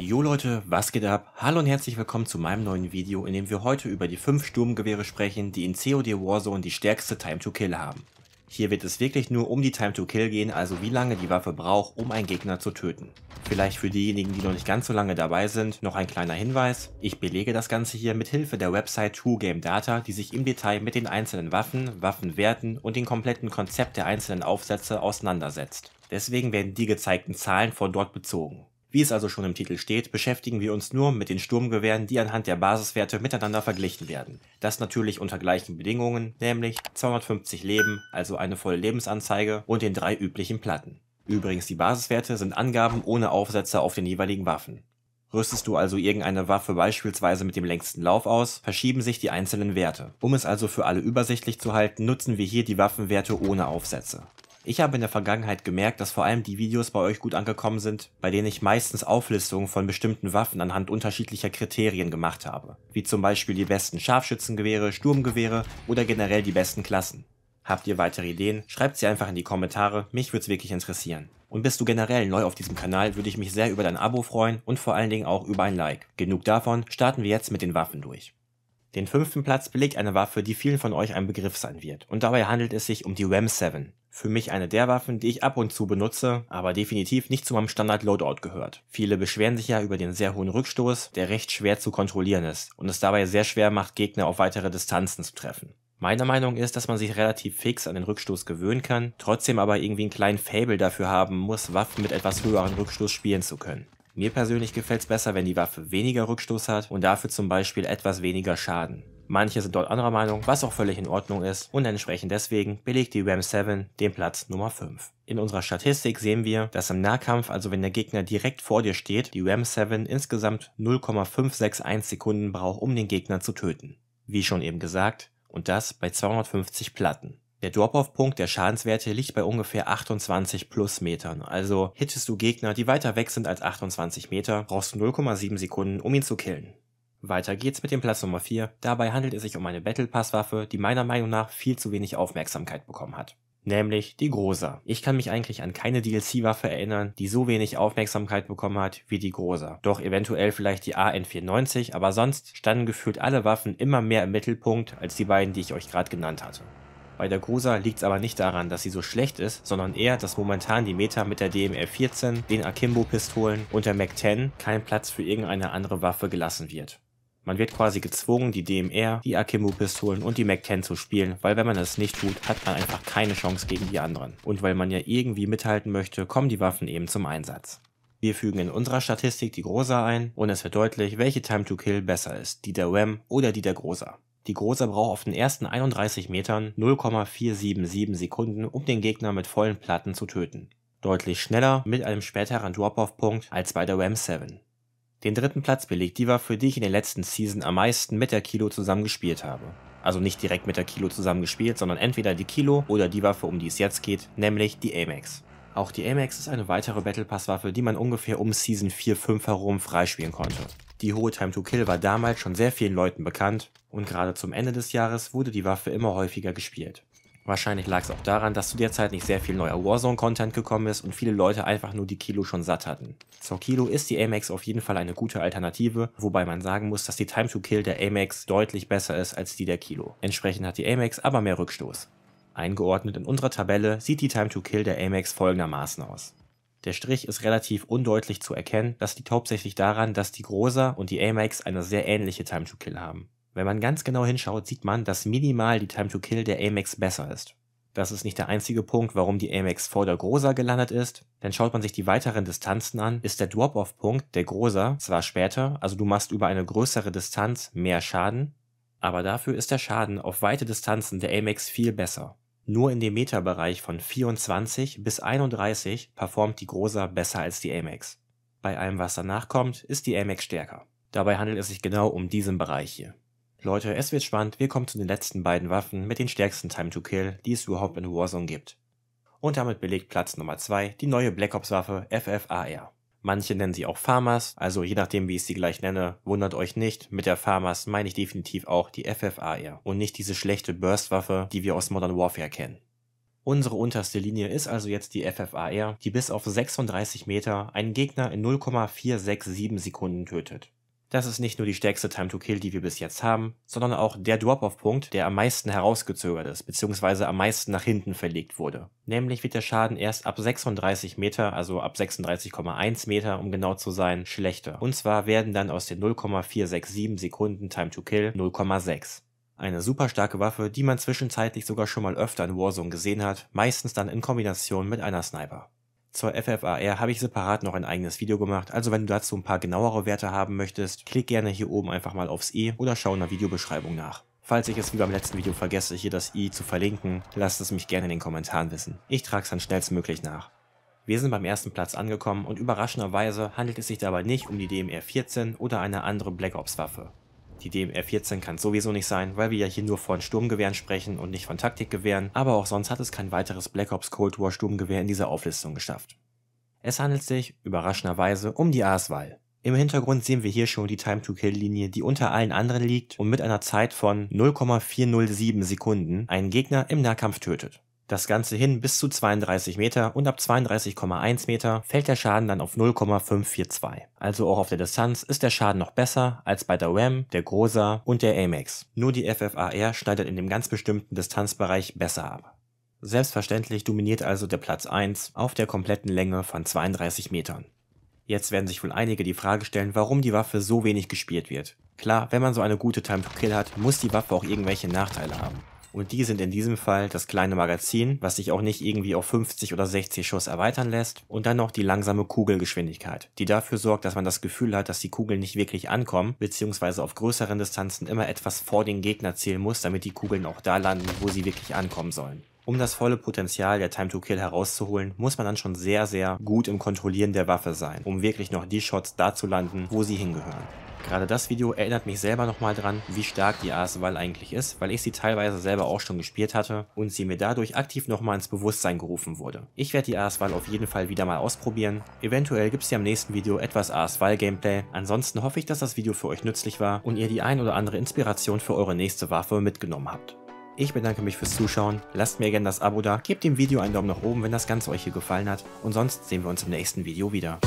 Jo Leute, was geht ab? Hallo und herzlich willkommen zu meinem neuen Video, in dem wir heute über die 5 Sturmgewehre sprechen, die in COD Warzone die stärkste Time to Kill haben. Hier wird es wirklich nur um die Time to Kill gehen, also wie lange die Waffe braucht, um einen Gegner zu töten. Vielleicht für diejenigen, die noch nicht ganz so lange dabei sind, noch ein kleiner Hinweis. Ich belege das Ganze hier mit Hilfe der Website True Game Data, die sich im Detail mit den einzelnen Waffen, Waffenwerten und dem kompletten Konzept der einzelnen Aufsätze auseinandersetzt. Deswegen werden die gezeigten Zahlen von dort bezogen. Wie es also schon im Titel steht, beschäftigen wir uns nur mit den Sturmgewehren, die anhand der Basiswerte miteinander verglichen werden. Das natürlich unter gleichen Bedingungen, nämlich 250 Leben, also eine volle Lebensanzeige und den drei üblichen Platten. Übrigens, die Basiswerte sind Angaben ohne Aufsätze auf den jeweiligen Waffen. Rüstest du also irgendeine Waffe beispielsweise mit dem längsten Lauf aus, verschieben sich die einzelnen Werte. Um es also für alle übersichtlich zu halten, nutzen wir hier die Waffenwerte ohne Aufsätze. Ich habe in der Vergangenheit gemerkt, dass vor allem die Videos bei euch gut angekommen sind, bei denen ich meistens Auflistungen von bestimmten Waffen anhand unterschiedlicher Kriterien gemacht habe, wie zum Beispiel die besten Scharfschützengewehre, Sturmgewehre oder generell die besten Klassen. Habt ihr weitere Ideen? Schreibt sie einfach in die Kommentare, mich würde es wirklich interessieren. Und bist du generell neu auf diesem Kanal, würde ich mich sehr über dein Abo freuen und vor allen Dingen auch über ein Like. Genug davon, starten wir jetzt mit den Waffen durch. Den fünften Platz belegt eine Waffe, die vielen von euch ein Begriff sein wird. Und dabei handelt es sich um die Ram 7. Für mich eine der Waffen, die ich ab und zu benutze, aber definitiv nicht zu meinem Standard-Loadout gehört. Viele beschweren sich ja über den sehr hohen Rückstoß, der recht schwer zu kontrollieren ist und es dabei sehr schwer macht, Gegner auf weitere Distanzen zu treffen. Meine Meinung ist, dass man sich relativ fix an den Rückstoß gewöhnen kann, trotzdem aber irgendwie einen kleinen Fable dafür haben muss, Waffen mit etwas höheren Rückstoß spielen zu können. Mir persönlich gefällt es besser, wenn die Waffe weniger Rückstoß hat und dafür zum Beispiel etwas weniger Schaden. Manche sind dort anderer Meinung, was auch völlig in Ordnung ist und entsprechend deswegen belegt die Ram 7 den Platz Nummer 5. In unserer Statistik sehen wir, dass im Nahkampf, also wenn der Gegner direkt vor dir steht, die Ram 7 insgesamt 0,561 Sekunden braucht, um den Gegner zu töten. Wie schon eben gesagt, und das bei 250 Platten. Der Drop-Off-Punkt der Schadenswerte liegt bei ungefähr 28 plus Metern, also hittest du Gegner, die weiter weg sind als 28 Meter, brauchst du 0,7 Sekunden, um ihn zu killen. Weiter geht's mit dem Platz Nummer 4. Dabei handelt es sich um eine Battle Pass Waffe, die meiner Meinung nach viel zu wenig Aufmerksamkeit bekommen hat. Nämlich die Groza. Ich kann mich eigentlich an keine DLC-Waffe erinnern, die so wenig Aufmerksamkeit bekommen hat wie die Groza. Doch eventuell vielleicht die AN94, aber sonst standen gefühlt alle Waffen immer mehr im Mittelpunkt als die beiden, die ich euch gerade genannt hatte. Bei der Groza liegt es aber nicht daran, dass sie so schlecht ist, sondern eher, dass momentan die Meta mit der DMR-14, den Akimbo-Pistolen und der MAC-10 kein Platz für irgendeine andere Waffe gelassen wird. Man wird quasi gezwungen, die DMR, die Akemu-Pistolen und die Mac-10 zu spielen, weil wenn man das nicht tut, hat man einfach keine Chance gegen die anderen. Und weil man ja irgendwie mithalten möchte, kommen die Waffen eben zum Einsatz. Wir fügen in unserer Statistik die Großer ein und es wird deutlich, welche Time to Kill besser ist, die der Wham oder die der Großer. Die Großer braucht auf den ersten 31 Metern 0,477 Sekunden, um den Gegner mit vollen Platten zu töten. Deutlich schneller mit einem späteren Drop-Off-Punkt als bei der Wham 7. Den dritten Platz belegt die Waffe, die ich in den letzten Season am meisten mit der Kilo zusammen gespielt habe. Also nicht direkt mit der Kilo zusammen gespielt, sondern entweder die Kilo oder die Waffe, um die es jetzt geht, nämlich die Amex. Auch die Amex ist eine weitere Battle Pass Waffe, die man ungefähr um Season 4-5 herum freispielen konnte. Die hohe Time to Kill war damals schon sehr vielen Leuten bekannt und gerade zum Ende des Jahres wurde die Waffe immer häufiger gespielt. Wahrscheinlich lag es auch daran, dass zu der Zeit nicht sehr viel neuer Warzone-Content gekommen ist und viele Leute einfach nur die Kilo schon satt hatten. Zur Kilo ist die Amex auf jeden Fall eine gute Alternative, wobei man sagen muss, dass die Time to Kill der Amex deutlich besser ist als die der Kilo. Entsprechend hat die Amex aber mehr Rückstoß. Eingeordnet in unserer Tabelle sieht die Time to Kill der Amex folgendermaßen aus. Der Strich ist relativ undeutlich zu erkennen, das liegt hauptsächlich daran, dass die Großer und die Amex eine sehr ähnliche Time to Kill haben. Wenn man ganz genau hinschaut, sieht man, dass minimal die Time to Kill der Amex besser ist. Das ist nicht der einzige Punkt, warum die Amex vor der Großer gelandet ist, denn schaut man sich die weiteren Distanzen an, ist der Drop-Off-Punkt der Großer zwar später, also du machst über eine größere Distanz mehr Schaden, aber dafür ist der Schaden auf weite Distanzen der Amex viel besser. Nur in dem Meterbereich von 24 bis 31 performt die Großer besser als die Amex. Bei allem, was danach kommt, ist die Amex stärker. Dabei handelt es sich genau um diesen Bereich hier. Leute, es wird spannend, wir kommen zu den letzten beiden Waffen mit den stärksten Time to Kill, die es überhaupt in Warzone gibt. Und damit belegt Platz Nummer 2 die neue Black Ops Waffe FFAR. Manche nennen sie auch Farmers, also je nachdem wie ich sie gleich nenne, wundert euch nicht, mit der Farmers meine ich definitiv auch die FFAR und nicht diese schlechte Burst-Waffe, die wir aus Modern Warfare kennen. Unsere unterste Linie ist also jetzt die FFAR, die bis auf 36 Meter einen Gegner in 0,467 Sekunden tötet. Das ist nicht nur die stärkste Time to Kill, die wir bis jetzt haben, sondern auch der Drop-Off-Punkt, der am meisten herausgezögert ist, beziehungsweise am meisten nach hinten verlegt wurde. Nämlich wird der Schaden erst ab 36 Meter, also ab 36,1 Meter, um genau zu sein, schlechter. Und zwar werden dann aus den 0,467 Sekunden Time to Kill 0,6. Eine super starke Waffe, die man zwischenzeitlich sogar schon mal öfter in Warzone gesehen hat, meistens dann in Kombination mit einer Sniper. Zur FFAR habe ich separat noch ein eigenes Video gemacht, also wenn du dazu ein paar genauere Werte haben möchtest, klick gerne hier oben einfach mal aufs i e oder schau in der Videobeschreibung nach. Falls ich es wie beim letzten Video vergesse, hier das i zu verlinken, lasst es mich gerne in den Kommentaren wissen. Ich trage es dann schnellstmöglich nach. Wir sind beim ersten Platz angekommen und überraschenderweise handelt es sich dabei nicht um die DMR-14 oder eine andere Black Ops Waffe. Die DMR 14 kann sowieso nicht sein, weil wir ja hier nur von Sturmgewehren sprechen und nicht von Taktikgewehren, aber auch sonst hat es kein weiteres Black Ops Cold War Sturmgewehr in dieser Auflistung geschafft. Es handelt sich, überraschenderweise, um die Aswal. Im Hintergrund sehen wir hier schon die Time-to-Kill-Linie, die unter allen anderen liegt und mit einer Zeit von 0,407 Sekunden einen Gegner im Nahkampf tötet. Das Ganze hin bis zu 32 Meter und ab 32,1 Meter fällt der Schaden dann auf 0,542. Also auch auf der Distanz ist der Schaden noch besser als bei der RAM, der Grosa und der Amex. Nur die FFAR schneidet in dem ganz bestimmten Distanzbereich besser ab. Selbstverständlich dominiert also der Platz 1 auf der kompletten Länge von 32 Metern. Jetzt werden sich wohl einige die Frage stellen, warum die Waffe so wenig gespielt wird. Klar, wenn man so eine gute Time to Kill hat, muss die Waffe auch irgendwelche Nachteile haben. Und die sind in diesem Fall das kleine Magazin, was sich auch nicht irgendwie auf 50 oder 60 Schuss erweitern lässt. Und dann noch die langsame Kugelgeschwindigkeit, die dafür sorgt, dass man das Gefühl hat, dass die Kugeln nicht wirklich ankommen, beziehungsweise auf größeren Distanzen immer etwas vor den Gegner zielen muss, damit die Kugeln auch da landen, wo sie wirklich ankommen sollen. Um das volle Potenzial der Time to Kill herauszuholen, muss man dann schon sehr, sehr gut im Kontrollieren der Waffe sein, um wirklich noch die Shots da zu landen, wo sie hingehören. Gerade das Video erinnert mich selber nochmal dran, wie stark die AS-Wahl eigentlich ist, weil ich sie teilweise selber auch schon gespielt hatte und sie mir dadurch aktiv nochmal ins Bewusstsein gerufen wurde. Ich werde die AS-Wahl auf jeden Fall wieder mal ausprobieren. Eventuell gibt es ja im nächsten Video etwas AS-Wahl-Gameplay. Ansonsten hoffe ich, dass das Video für euch nützlich war und ihr die ein oder andere Inspiration für eure nächste Waffe mitgenommen habt. Ich bedanke mich fürs Zuschauen, lasst mir gerne das Abo da, gebt dem Video einen Daumen nach oben, wenn das Ganze euch hier gefallen hat und sonst sehen wir uns im nächsten Video wieder.